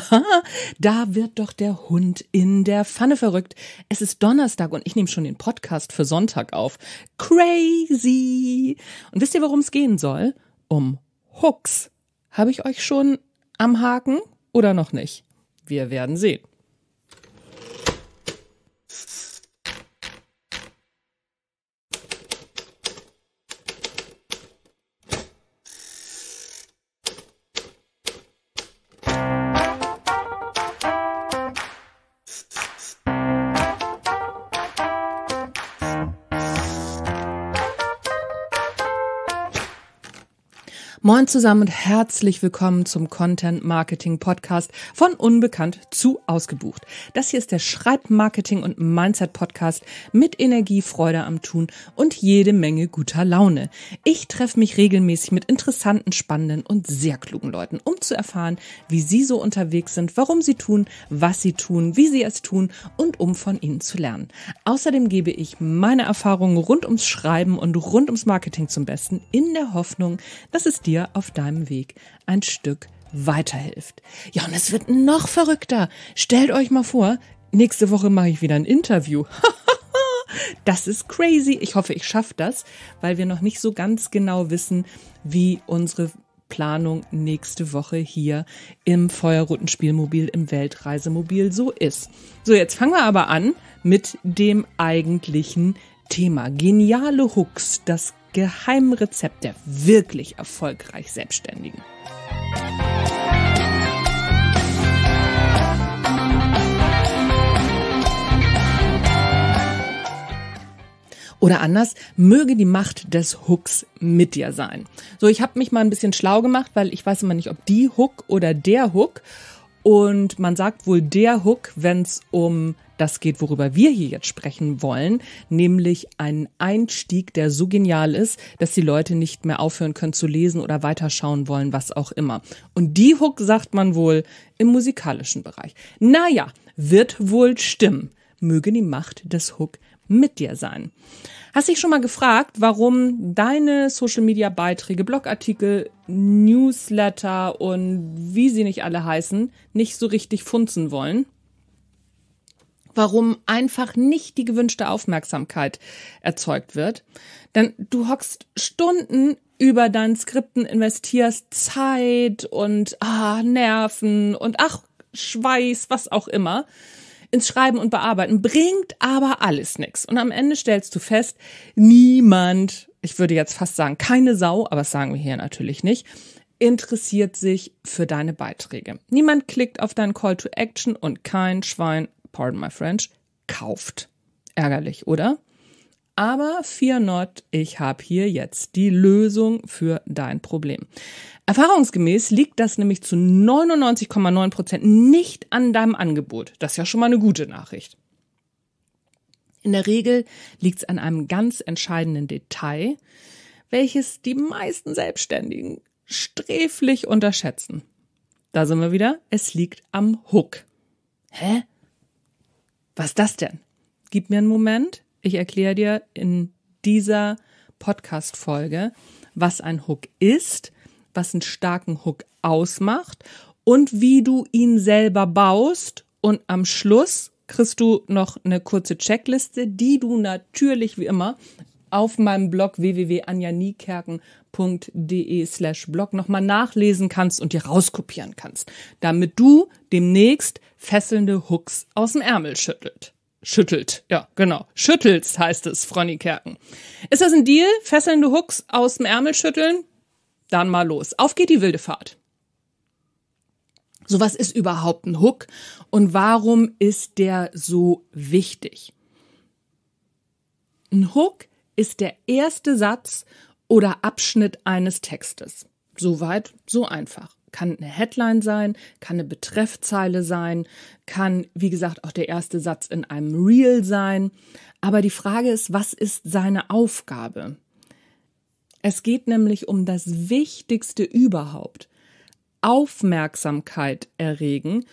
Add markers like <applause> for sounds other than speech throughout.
<laughs> da wird doch der Hund in der Pfanne verrückt. Es ist Donnerstag und ich nehme schon den Podcast für Sonntag auf. Crazy! Und wisst ihr, worum es gehen soll? Um Hooks. Habe ich euch schon am Haken oder noch nicht? Wir werden sehen. Moin zusammen und herzlich willkommen zum Content Marketing Podcast von Unbekannt zu Ausgebucht. Das hier ist der Schreibmarketing und Mindset Podcast mit Energie, Freude am Tun und jede Menge guter Laune. Ich treffe mich regelmäßig mit interessanten, spannenden und sehr klugen Leuten, um zu erfahren, wie sie so unterwegs sind, warum sie tun, was sie tun, wie sie es tun und um von ihnen zu lernen. Außerdem gebe ich meine Erfahrungen rund ums Schreiben und rund ums Marketing zum Besten in der Hoffnung, dass es dir dir auf deinem Weg ein Stück weiterhilft. Ja, und es wird noch verrückter. Stellt euch mal vor, nächste Woche mache ich wieder ein Interview. <laughs> das ist crazy. Ich hoffe, ich schaffe das, weil wir noch nicht so ganz genau wissen, wie unsere Planung nächste Woche hier im Feuerroten Spielmobil im Weltreisemobil so ist. So, jetzt fangen wir aber an mit dem eigentlichen Thema. Geniale Hooks, das geheimen Rezept der wirklich erfolgreich Selbstständigen. Oder anders, möge die Macht des Hooks mit dir sein. So, ich habe mich mal ein bisschen schlau gemacht, weil ich weiß immer nicht, ob die Hook oder der Hook. Und man sagt wohl der Hook, wenn es um das geht, worüber wir hier jetzt sprechen wollen, nämlich einen Einstieg, der so genial ist, dass die Leute nicht mehr aufhören können zu lesen oder weiterschauen wollen, was auch immer. Und die Hook sagt man wohl im musikalischen Bereich. Naja, wird wohl stimmen. Möge die Macht des Hook mit dir sein. Hast dich schon mal gefragt, warum deine Social-Media-Beiträge, Blogartikel, Newsletter und wie sie nicht alle heißen, nicht so richtig funzen wollen? Warum einfach nicht die gewünschte Aufmerksamkeit erzeugt wird? Denn du hockst Stunden über deinen Skripten investierst Zeit und ah, Nerven und ach, Schweiß, was auch immer ins Schreiben und Bearbeiten, bringt aber alles nichts. Und am Ende stellst du fest, niemand, ich würde jetzt fast sagen, keine Sau, aber das sagen wir hier natürlich nicht, interessiert sich für deine Beiträge. Niemand klickt auf deinen Call to Action und kein Schwein, pardon my French, kauft. Ärgerlich, oder? Aber fear not, ich habe hier jetzt die Lösung für dein Problem. Erfahrungsgemäß liegt das nämlich zu 99,9 Prozent nicht an deinem Angebot. Das ist ja schon mal eine gute Nachricht. In der Regel liegt es an einem ganz entscheidenden Detail, welches die meisten Selbstständigen sträflich unterschätzen. Da sind wir wieder. Es liegt am Hook. Hä? Was ist das denn? Gib mir einen Moment. Ich erkläre dir in dieser Podcast-Folge, was ein Hook ist, was einen starken Hook ausmacht und wie du ihn selber baust. Und am Schluss kriegst du noch eine kurze Checkliste, die du natürlich wie immer auf meinem Blog www.anjaniekerken.de slash blog nochmal nachlesen kannst und dir rauskopieren kannst, damit du demnächst fesselnde Hooks aus dem Ärmel schüttelt. Schüttelt, ja, genau. Schüttelst heißt es, Fronny Kerken. Ist das ein Deal? Fesselnde Hooks aus dem Ärmel schütteln? Dann mal los. Auf geht die wilde Fahrt. So was ist überhaupt ein Hook und warum ist der so wichtig? Ein Hook ist der erste Satz oder Abschnitt eines Textes. Soweit, so einfach kann eine Headline sein, kann eine Betreffzeile sein, kann, wie gesagt, auch der erste Satz in einem Reel sein. Aber die Frage ist, was ist seine Aufgabe? Es geht nämlich um das Wichtigste überhaupt. Aufmerksamkeit erregen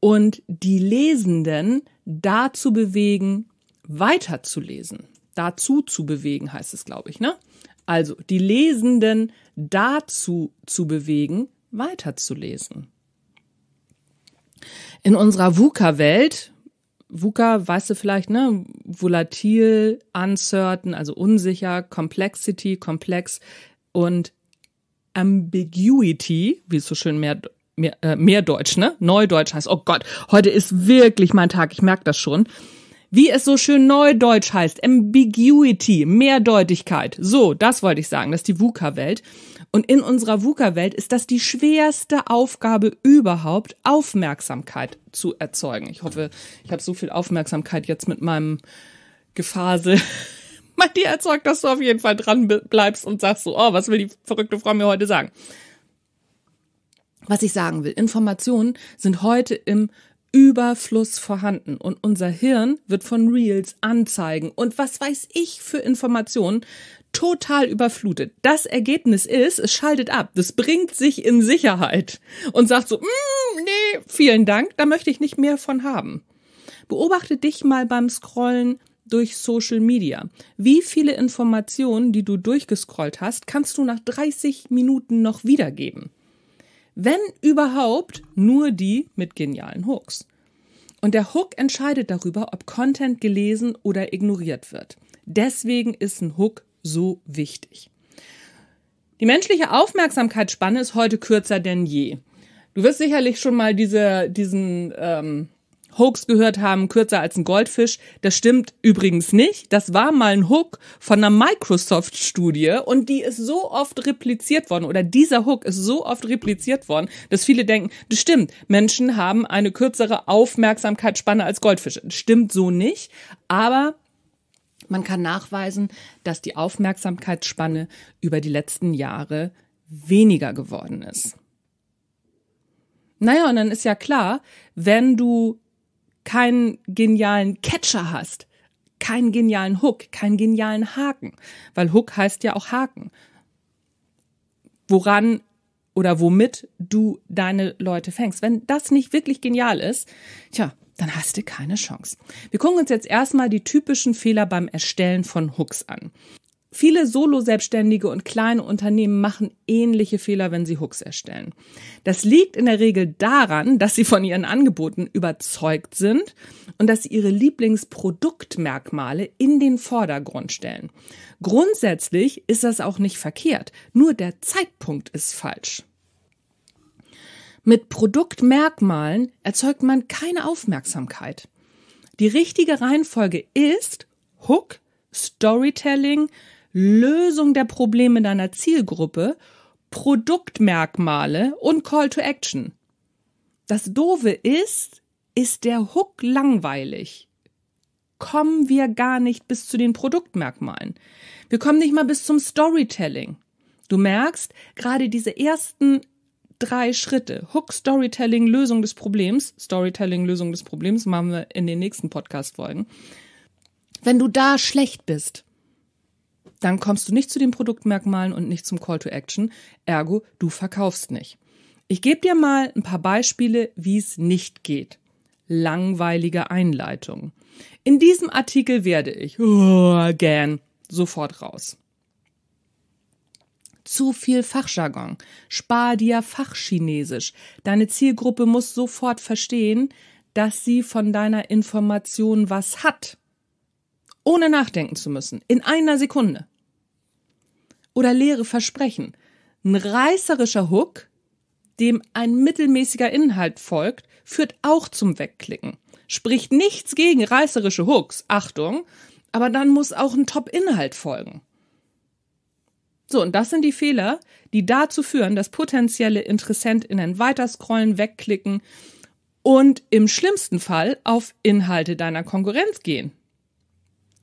und die Lesenden dazu bewegen, weiterzulesen. Dazu zu bewegen heißt es, glaube ich, ne? Also die Lesenden dazu zu bewegen, weiterzulesen. In unserer VUCA-Welt, VUCA, weißt du vielleicht, ne? Volatil, uncertain, also unsicher, Complexity, komplex und Ambiguity, wie es so schön mehr, mehr, äh, Mehrdeutsch, ne? Neudeutsch heißt, oh Gott, heute ist wirklich mein Tag, ich merke das schon. Wie es so schön neudeutsch heißt, Ambiguity, Mehrdeutigkeit. So, das wollte ich sagen, das ist die VUCA-Welt. Und in unserer VUCA-Welt ist das die schwerste Aufgabe überhaupt, Aufmerksamkeit zu erzeugen. Ich hoffe, ich habe so viel Aufmerksamkeit jetzt mit meinem Gefasel <laughs> mal dir erzeugt, dass du auf jeden Fall dran bleibst und sagst so, oh, was will die verrückte Frau mir heute sagen? Was ich sagen will, Informationen sind heute im Überfluss vorhanden und unser Hirn wird von Reels, Anzeigen und was weiß ich für Informationen total überflutet. Das Ergebnis ist, es schaltet ab, das bringt sich in Sicherheit und sagt so, mm, nee, vielen Dank, da möchte ich nicht mehr von haben. Beobachte dich mal beim Scrollen durch Social Media. Wie viele Informationen, die du durchgescrollt hast, kannst du nach 30 Minuten noch wiedergeben? wenn überhaupt, nur die mit genialen Hooks. Und der Hook entscheidet darüber, ob Content gelesen oder ignoriert wird. Deswegen ist ein Hook so wichtig. Die menschliche Aufmerksamkeitsspanne ist heute kürzer denn je. Du wirst sicherlich schon mal diese, diesen ähm, Hooks gehört haben, kürzer als ein Goldfisch. Das stimmt übrigens nicht. Das war mal ein Hook von einer Microsoft-Studie und die ist so oft repliziert worden oder dieser Hook ist so oft repliziert worden, dass viele denken, das stimmt, Menschen haben eine kürzere Aufmerksamkeitsspanne als Goldfische. Das stimmt so nicht, aber man kann nachweisen, dass die Aufmerksamkeitsspanne über die letzten Jahre weniger geworden ist. Naja, und dann ist ja klar, wenn du keinen genialen Catcher hast, keinen genialen Hook, keinen genialen Haken, weil Hook heißt ja auch Haken, woran oder womit du deine Leute fängst. Wenn das nicht wirklich genial ist, tja, dann hast du keine Chance. Wir gucken uns jetzt erstmal die typischen Fehler beim Erstellen von Hooks an. Viele Solo-Selbstständige und kleine Unternehmen machen ähnliche Fehler, wenn sie Hooks erstellen. Das liegt in der Regel daran, dass sie von ihren Angeboten überzeugt sind und dass sie ihre Lieblingsproduktmerkmale in den Vordergrund stellen. Grundsätzlich ist das auch nicht verkehrt, nur der Zeitpunkt ist falsch. Mit Produktmerkmalen erzeugt man keine Aufmerksamkeit. Die richtige Reihenfolge ist Hook, Storytelling, Lösung der Probleme deiner Zielgruppe, Produktmerkmale und Call to Action. Das Dove ist, ist der Hook langweilig. Kommen wir gar nicht bis zu den Produktmerkmalen. Wir kommen nicht mal bis zum Storytelling. Du merkst, gerade diese ersten drei Schritte, Hook, Storytelling, Lösung des Problems, Storytelling, Lösung des Problems machen wir in den nächsten Podcast-Folgen. Wenn du da schlecht bist, dann kommst du nicht zu den Produktmerkmalen und nicht zum Call to Action. Ergo, du verkaufst nicht. Ich gebe dir mal ein paar Beispiele, wie es nicht geht. Langweilige Einleitung. In diesem Artikel werde ich oh, again sofort raus. Zu viel Fachjargon. Spar dir Fachchinesisch. Deine Zielgruppe muss sofort verstehen, dass sie von deiner Information was hat ohne nachdenken zu müssen, in einer Sekunde oder leere Versprechen. Ein reißerischer Hook, dem ein mittelmäßiger Inhalt folgt, führt auch zum Wegklicken. Spricht nichts gegen reißerische Hooks, Achtung, aber dann muss auch ein Top-Inhalt folgen. So, und das sind die Fehler, die dazu führen, dass potenzielle InteressentInnen weiterscrollen, wegklicken und im schlimmsten Fall auf Inhalte deiner Konkurrenz gehen.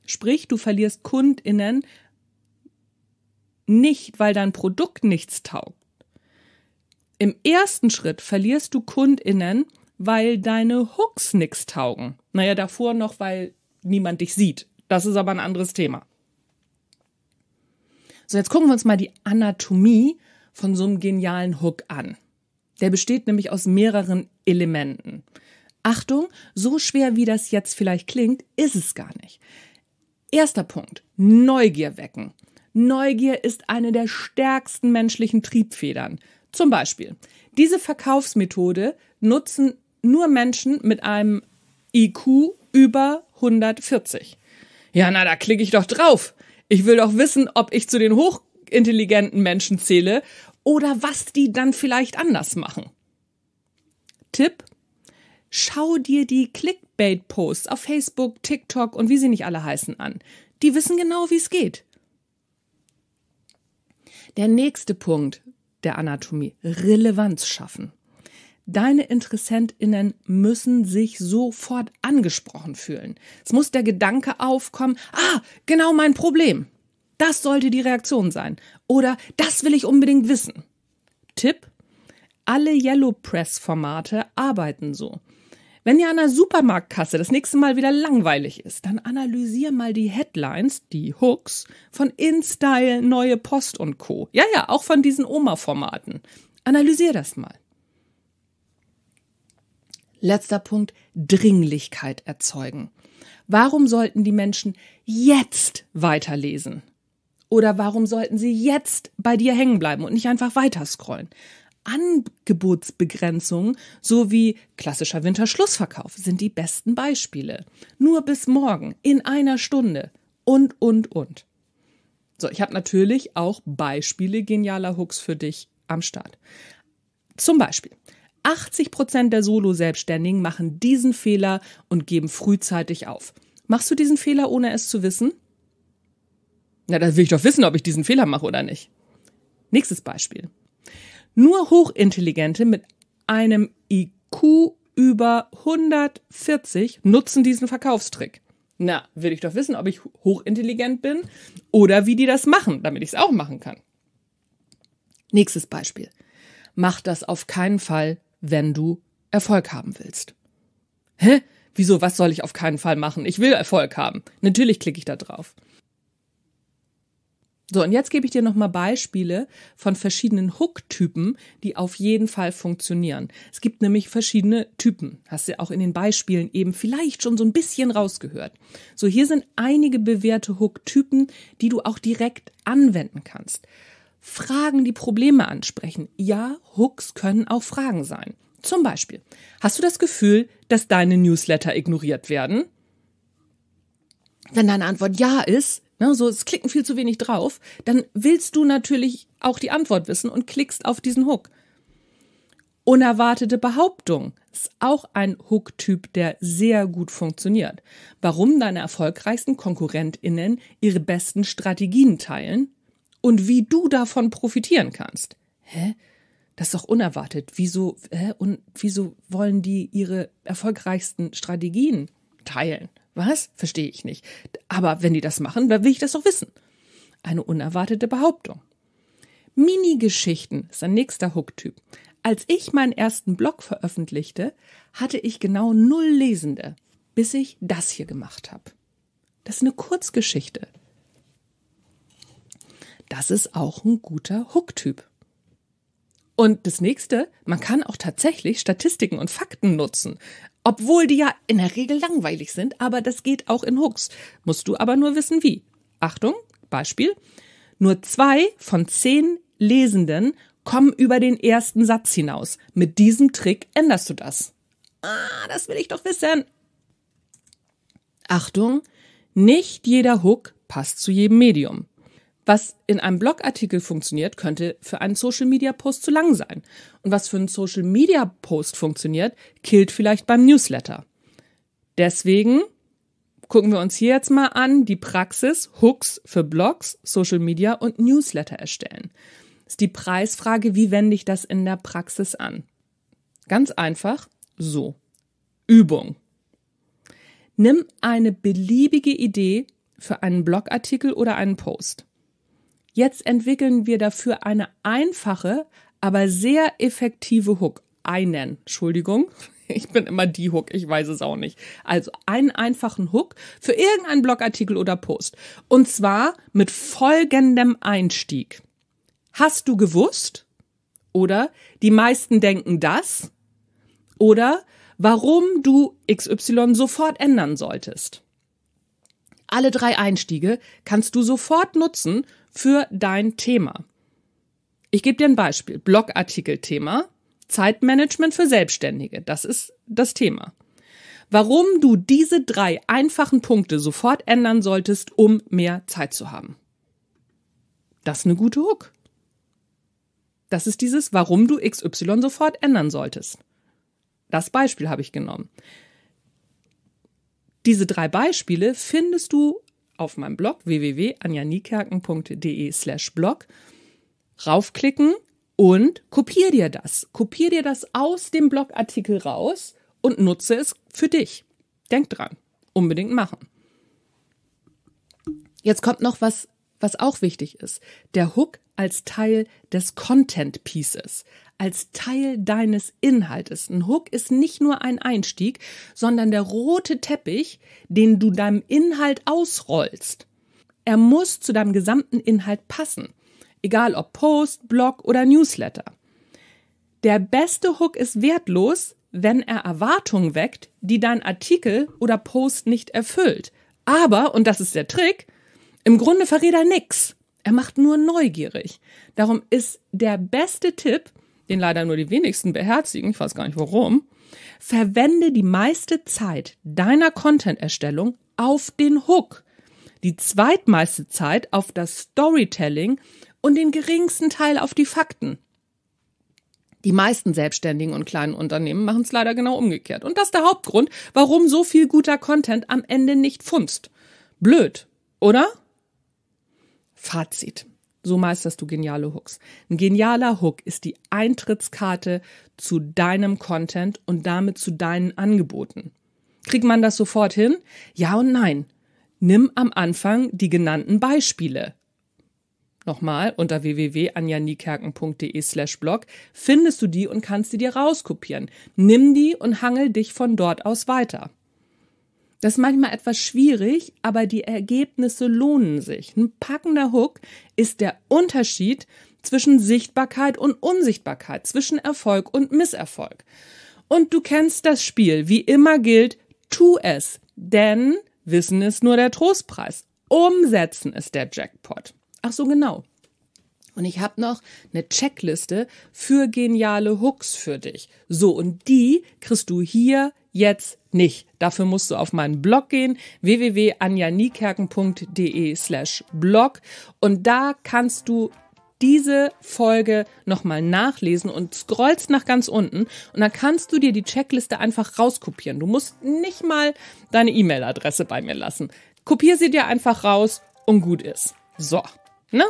Sprich, du verlierst KundInnen nicht, weil dein Produkt nichts taugt. Im ersten Schritt verlierst du KundInnen, weil deine Hooks nichts taugen. Naja, davor noch, weil niemand dich sieht. Das ist aber ein anderes Thema. So, jetzt gucken wir uns mal die Anatomie von so einem genialen Hook an. Der besteht nämlich aus mehreren Elementen. Achtung, so schwer wie das jetzt vielleicht klingt, ist es gar nicht. Erster Punkt, Neugier wecken. Neugier ist eine der stärksten menschlichen Triebfedern. Zum Beispiel, diese Verkaufsmethode nutzen nur Menschen mit einem IQ über 140. Ja, na, da klicke ich doch drauf. Ich will doch wissen, ob ich zu den hochintelligenten Menschen zähle oder was die dann vielleicht anders machen. Tipp: Schau dir die Clickbait-Posts auf Facebook, TikTok und wie sie nicht alle heißen an. Die wissen genau, wie es geht. Der nächste Punkt der Anatomie, Relevanz schaffen. Deine Interessentinnen müssen sich sofort angesprochen fühlen. Es muss der Gedanke aufkommen, ah, genau mein Problem. Das sollte die Reaktion sein. Oder das will ich unbedingt wissen. Tipp, alle Yellow Press Formate arbeiten so. Wenn dir an der Supermarktkasse das nächste Mal wieder langweilig ist, dann analysier mal die Headlines, die Hooks von InStyle, Neue Post und Co. Ja, ja, auch von diesen Oma-Formaten. Analysier das mal. Letzter Punkt, Dringlichkeit erzeugen. Warum sollten die Menschen jetzt weiterlesen? Oder warum sollten sie jetzt bei dir hängen bleiben und nicht einfach weiterscrollen? Angebotsbegrenzung sowie klassischer Winterschlussverkauf sind die besten Beispiele. Nur bis morgen, in einer Stunde und, und, und. So, ich habe natürlich auch Beispiele genialer Hooks für dich am Start. Zum Beispiel, 80 der Solo-Selbstständigen machen diesen Fehler und geben frühzeitig auf. Machst du diesen Fehler, ohne es zu wissen? Na, da will ich doch wissen, ob ich diesen Fehler mache oder nicht. Nächstes Beispiel. Nur Hochintelligente mit einem IQ über 140 nutzen diesen Verkaufstrick. Na, will ich doch wissen, ob ich hochintelligent bin oder wie die das machen, damit ich es auch machen kann. Nächstes Beispiel. Mach das auf keinen Fall, wenn du Erfolg haben willst. Hä? Wieso, was soll ich auf keinen Fall machen? Ich will Erfolg haben. Natürlich klicke ich da drauf. So, und jetzt gebe ich dir nochmal Beispiele von verschiedenen Hook-Typen, die auf jeden Fall funktionieren. Es gibt nämlich verschiedene Typen. Hast du auch in den Beispielen eben vielleicht schon so ein bisschen rausgehört. So, hier sind einige bewährte Hook-Typen, die du auch direkt anwenden kannst. Fragen, die Probleme ansprechen. Ja, Hooks können auch Fragen sein. Zum Beispiel, hast du das Gefühl, dass deine Newsletter ignoriert werden? Wenn deine Antwort ja ist, ne, so es klicken viel zu wenig drauf, dann willst du natürlich auch die Antwort wissen und klickst auf diesen Hook. Unerwartete Behauptung ist auch ein Hook-Typ, der sehr gut funktioniert. Warum deine erfolgreichsten KonkurrentInnen ihre besten Strategien teilen und wie du davon profitieren kannst. Hä? Das ist doch unerwartet. Wieso, hä? Und wieso wollen die ihre erfolgreichsten Strategien teilen? Was? Verstehe ich nicht. Aber wenn die das machen, dann will ich das doch wissen. Eine unerwartete Behauptung. Mini-Geschichten ist ein nächster Hooktyp. Als ich meinen ersten Blog veröffentlichte, hatte ich genau null Lesende, bis ich das hier gemacht habe. Das ist eine Kurzgeschichte. Das ist auch ein guter Hooktyp. Und das nächste, man kann auch tatsächlich Statistiken und Fakten nutzen. Obwohl die ja in der Regel langweilig sind, aber das geht auch in Hooks. Musst du aber nur wissen, wie. Achtung, Beispiel. Nur zwei von zehn Lesenden kommen über den ersten Satz hinaus. Mit diesem Trick änderst du das. Ah, das will ich doch wissen. Achtung, nicht jeder Hook passt zu jedem Medium. Was in einem Blogartikel funktioniert, könnte für einen Social Media Post zu lang sein. Und was für einen Social Media Post funktioniert, killt vielleicht beim Newsletter. Deswegen gucken wir uns hier jetzt mal an die Praxis Hooks für Blogs, Social Media und Newsletter erstellen. ist die Preisfrage, wie wende ich das in der Praxis an? Ganz einfach, so. Übung. Nimm eine beliebige Idee für einen Blogartikel oder einen Post Jetzt entwickeln wir dafür eine einfache, aber sehr effektive Hook. Einen, Entschuldigung. <laughs> Ich bin immer die Hook, ich weiß es auch nicht. Also einen einfachen Hook für irgendeinen Blogartikel oder Post. Und zwar mit folgendem Einstieg. Hast du gewusst? Oder die meisten denken das? Oder warum du XY sofort ändern solltest? Alle drei Einstiege kannst du sofort nutzen für dein Thema. Ich gebe dir ein Beispiel. Blogartikel-Thema. Zeitmanagement für Selbstständige. Das ist das Thema. Warum du diese drei einfachen Punkte sofort ändern solltest, um mehr Zeit zu haben. Das ist eine gute Hook. Das ist dieses, warum du XY sofort ändern solltest. Das Beispiel habe ich genommen. Diese drei Beispiele findest du auf meinem Blog www.anjanikerken.de slash blog raufklicken und kopier dir das. Kopier dir das aus dem Blogartikel raus und nutze es für dich. Denk dran. Unbedingt machen. Jetzt kommt noch was, was auch wichtig ist. Der Hook als Teil des Content Pieces als Teil deines Inhaltes. Ein Hook ist nicht nur ein Einstieg, sondern der rote Teppich, den du deinem Inhalt ausrollst. Er muss zu deinem gesamten Inhalt passen, egal ob Post, Blog oder Newsletter. Der beste Hook ist wertlos, wenn er Erwartungen weckt, die dein Artikel oder Post nicht erfüllt. Aber, und das ist der Trick, im Grunde verrät er nix. Er macht nur neugierig. Darum ist der beste Tipp, den leider nur die wenigsten beherzigen, ich weiß gar nicht warum, verwende die meiste Zeit deiner Content-Erstellung auf den Hook, die zweitmeiste Zeit auf das Storytelling und den geringsten Teil auf die Fakten. Die meisten Selbstständigen und kleinen Unternehmen machen es leider genau umgekehrt. Und das ist der Hauptgrund, warum so viel guter Content am Ende nicht funzt. Blöd, oder? Fazit. So meisterst du geniale Hooks. Ein genialer Hook ist die Eintrittskarte zu deinem Content und damit zu deinen Angeboten. Kriegt man das sofort hin? Ja und nein. Nimm am Anfang die genannten Beispiele. Nochmal unter www.anjaniekerken.de slash blog findest du die und kannst sie dir rauskopieren. Nimm die und hangel dich von dort aus weiter. Das ist manchmal etwas schwierig, aber die Ergebnisse lohnen sich. Ein packender Hook ist der Unterschied zwischen Sichtbarkeit und Unsichtbarkeit, zwischen Erfolg und Misserfolg. Und du kennst das Spiel. Wie immer gilt, tu es, denn Wissen ist nur der Trostpreis. Umsetzen ist der Jackpot. Ach so genau. Und ich habe noch eine Checkliste für geniale Hooks für dich. So, und die kriegst du hier jetzt nicht. Dafür musst du auf meinen Blog gehen, wwwanjaniekerkende slash blog und da kannst du diese Folge nochmal nachlesen und scrollst nach ganz unten und dann kannst du dir die Checkliste einfach rauskopieren. Du musst nicht mal deine E-Mail-Adresse bei mir lassen. Kopier sie dir einfach raus und gut ist. So, ne?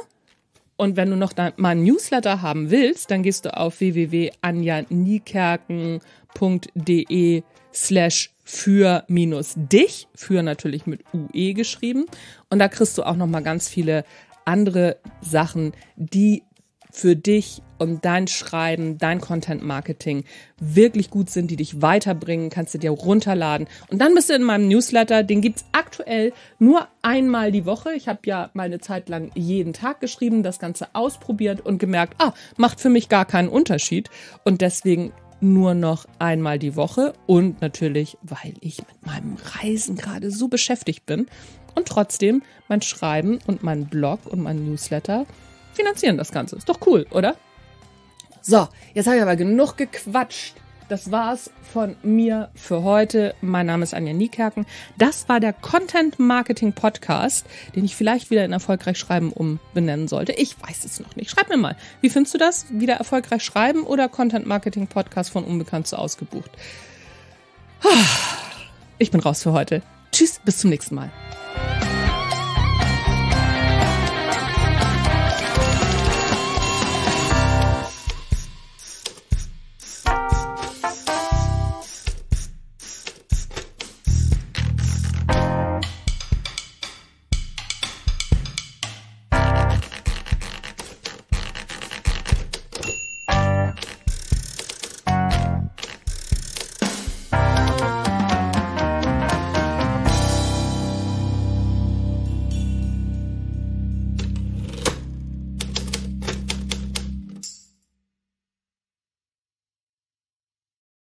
Und wenn du noch mal ein Newsletter haben willst, dann gehst du auf www.anjaniekerken.de slash für minus dich, für natürlich mit UE geschrieben. Und da kriegst du auch nochmal ganz viele andere Sachen, die für dich und dein Schreiben, dein Content Marketing wirklich gut sind, die dich weiterbringen, kannst du dir runterladen. Und dann bist du in meinem Newsletter, den gibt's aktuell nur einmal die Woche. Ich habe ja meine Zeit lang jeden Tag geschrieben, das Ganze ausprobiert und gemerkt, ah, macht für mich gar keinen Unterschied. Und deswegen nur noch einmal die Woche und natürlich, weil ich mit meinem Reisen gerade so beschäftigt bin und trotzdem mein Schreiben und mein Blog und mein Newsletter finanzieren das Ganze. Ist doch cool, oder? So, jetzt habe ich aber genug gequatscht. Das war's von mir für heute. Mein Name ist Anja Niekerken. Das war der Content Marketing Podcast, den ich vielleicht wieder in erfolgreich schreiben umbenennen sollte. Ich weiß es noch nicht. Schreib mir mal. Wie findest du das? Wieder erfolgreich schreiben oder Content Marketing Podcast von unbekannt zu ausgebucht? Ah, ich bin raus für heute. Tschüss, bis zum nächsten Mal.